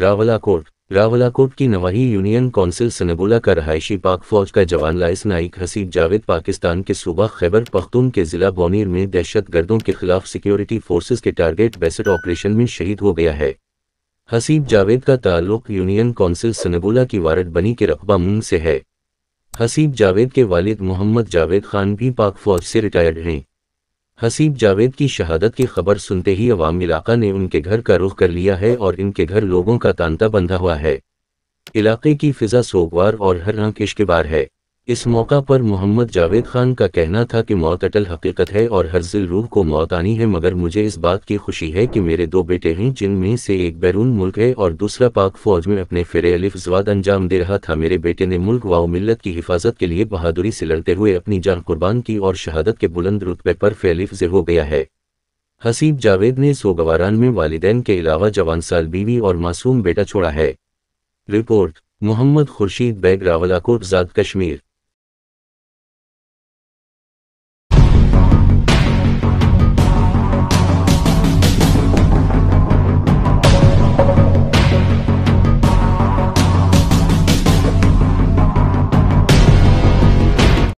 रावलाकोट रावलाकोट की नवाही union council सनबुला का रहायशी पाक फौज का जवान लाइस नाइक हसीब जावेद पाकिस्तान के सूबा खैबर पख्तून के जिला बोनीर में दहशत गर्दों के खिलाफ सिक्योरिटी फोर्सेज के टारगेट बेसड ऑपरेशन में शहीद हो गया है हसीब जावेद का ताल्लुक यूनियन काउंसिल सनबुला की वारद बनी के रकबा मुंग से है हसीब जावेद के वालिद मोहम्मद जावेद खान भी पाक फौज से रिटायर्ड हैं हसीब जावेद की शहादत की खबर सुनते ही अवाम इलाका ने उनके घर का रुख कर लिया है और इनके घर लोगों का तांता बंधा हुआ है इलाके की फिजा सोगवार और हर रंग इश्कबार है इस मौका पर मोहम्मद जावेद खान का कहना था कि मौत अटल हकीकत है और जिल रूह को मौत आनी है मगर मुझे इस बात की खुशी है कि मेरे दो बेटे हैं जिनमें से एक बैरून मुल्क है और दूसरा पाक फौज में अपने फिर जवाद अंजाम दे रहा था मेरे बेटे ने मुल्क व मिलत की हिफाजत के लिए बहादुरी से लड़ते हुए अपनी जान कुर्बान की और शहादत के बुलंद रुतबे पर फेलिफ से हो गया है हसीब जावेद ने सोगवारान में वालदेन के अलावा जवान साल बीवी और मासूम बेटा छोड़ा है रिपोर्ट मोहम्मद खुर्शीद बैग रावलाकोट जाद कश्मीर